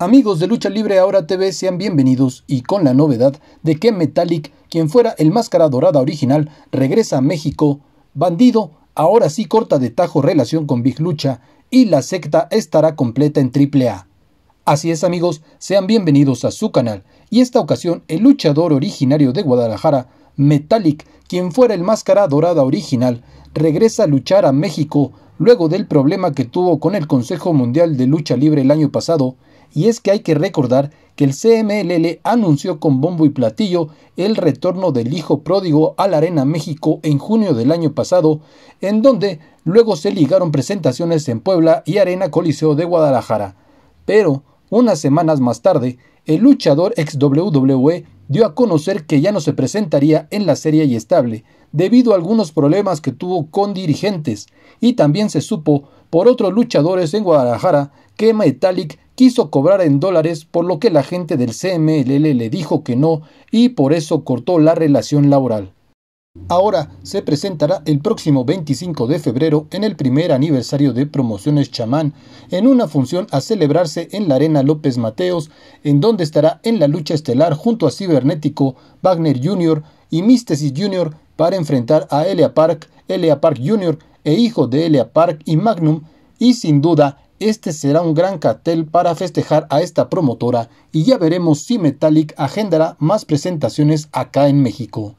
Amigos de Lucha Libre Ahora TV, sean bienvenidos y con la novedad de que Metallic, quien fuera el Máscara Dorada original, regresa a México, Bandido ahora sí corta de tajo relación con Big Lucha y la secta estará completa en AAA. Así es amigos, sean bienvenidos a su canal y esta ocasión el luchador originario de Guadalajara, Metallic, quien fuera el Máscara Dorada original, regresa a luchar a México luego del problema que tuvo con el Consejo Mundial de Lucha Libre el año pasado y es que hay que recordar que el CMLL anunció con bombo y platillo el retorno del hijo pródigo a la Arena México en junio del año pasado, en donde luego se ligaron presentaciones en Puebla y Arena Coliseo de Guadalajara. Pero, unas semanas más tarde, el luchador ex WWE dio a conocer que ya no se presentaría en la serie y estable, debido a algunos problemas que tuvo con dirigentes, y también se supo por otros luchadores en Guadalajara que Metallic quiso cobrar en dólares, por lo que la gente del CMLL le dijo que no y por eso cortó la relación laboral. Ahora se presentará el próximo 25 de febrero en el primer aniversario de Promociones Chamán, en una función a celebrarse en la Arena López Mateos, en donde estará en la lucha estelar junto a Cibernético, Wagner Jr. y Místesis Jr. para enfrentar a Elia Park, Elia Park Jr. e hijo de Elia Park y Magnum, y sin duda este será un gran cartel para festejar a esta promotora y ya veremos si Metallic agendará más presentaciones acá en México.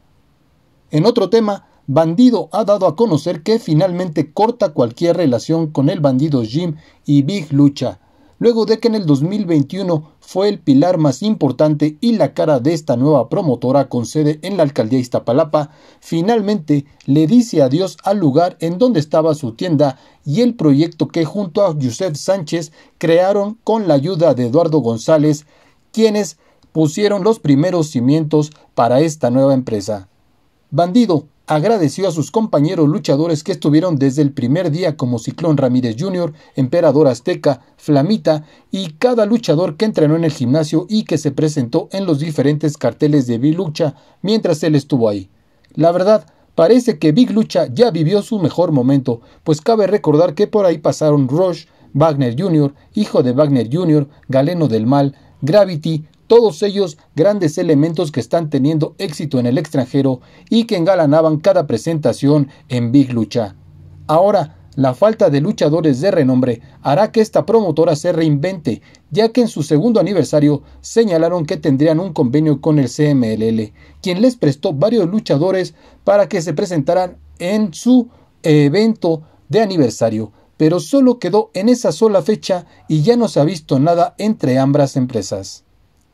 En otro tema, Bandido ha dado a conocer que finalmente corta cualquier relación con el bandido Jim y Big Lucha luego de que en el 2021 fue el pilar más importante y la cara de esta nueva promotora con sede en la alcaldía Iztapalapa, finalmente le dice adiós al lugar en donde estaba su tienda y el proyecto que junto a Joseph Sánchez crearon con la ayuda de Eduardo González, quienes pusieron los primeros cimientos para esta nueva empresa. Bandido, agradeció a sus compañeros luchadores que estuvieron desde el primer día como Ciclón Ramírez Jr., Emperador Azteca, Flamita y cada luchador que entrenó en el gimnasio y que se presentó en los diferentes carteles de Big Lucha mientras él estuvo ahí. La verdad, parece que Big Lucha ya vivió su mejor momento, pues cabe recordar que por ahí pasaron Rush, Wagner Jr., hijo de Wagner Jr., Galeno del Mal, Gravity, todos ellos grandes elementos que están teniendo éxito en el extranjero y que engalanaban cada presentación en Big Lucha. Ahora, la falta de luchadores de renombre hará que esta promotora se reinvente, ya que en su segundo aniversario señalaron que tendrían un convenio con el CMLL, quien les prestó varios luchadores para que se presentaran en su evento de aniversario, pero solo quedó en esa sola fecha y ya no se ha visto nada entre ambas empresas.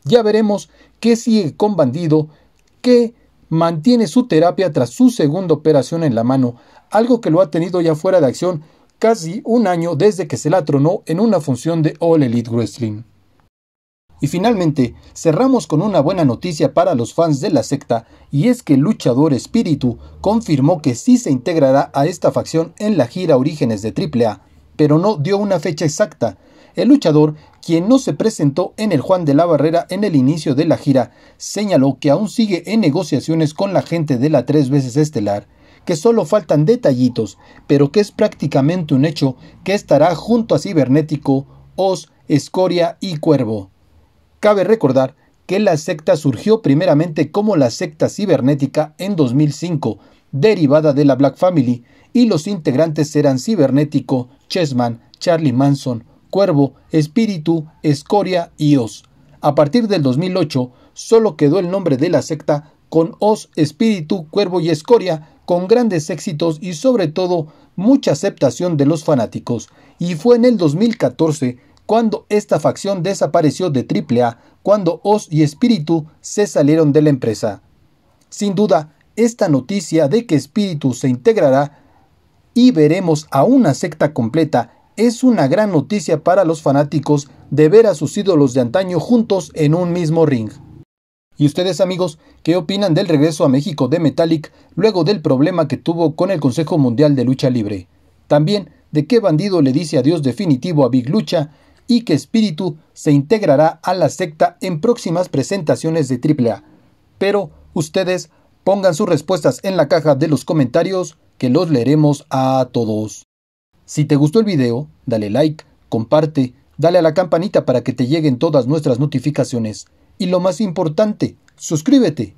Ya veremos qué sigue con Bandido, que mantiene su terapia tras su segunda operación en la mano, algo que lo ha tenido ya fuera de acción casi un año desde que se la tronó en una función de All Elite Wrestling. Y finalmente, cerramos con una buena noticia para los fans de la secta, y es que el luchador Espíritu confirmó que sí se integrará a esta facción en la gira Orígenes de AAA, pero no dio una fecha exacta, el luchador, quien no se presentó en el Juan de la Barrera en el inicio de la gira, señaló que aún sigue en negociaciones con la gente de la tres veces estelar, que solo faltan detallitos, pero que es prácticamente un hecho que estará junto a Cibernético, Oz, Escoria y Cuervo. Cabe recordar que la secta surgió primeramente como la secta cibernética en 2005, derivada de la Black Family, y los integrantes eran Cibernético, Chessman, Charlie Manson, Cuervo, Espíritu, Escoria y Os. A partir del 2008, solo quedó el nombre de la secta con Os, Espíritu, Cuervo y Escoria, con grandes éxitos y sobre todo mucha aceptación de los fanáticos. Y fue en el 2014 cuando esta facción desapareció de AAA, cuando Os y Espíritu se salieron de la empresa. Sin duda, esta noticia de que Espíritu se integrará y veremos a una secta completa es una gran noticia para los fanáticos de ver a sus ídolos de antaño juntos en un mismo ring. ¿Y ustedes amigos qué opinan del regreso a México de Metallic luego del problema que tuvo con el Consejo Mundial de Lucha Libre? También de qué bandido le dice adiós definitivo a Big Lucha y ¿qué Espíritu se integrará a la secta en próximas presentaciones de AAA. Pero ustedes pongan sus respuestas en la caja de los comentarios que los leeremos a todos. Si te gustó el video, dale like, comparte, dale a la campanita para que te lleguen todas nuestras notificaciones y lo más importante, suscríbete.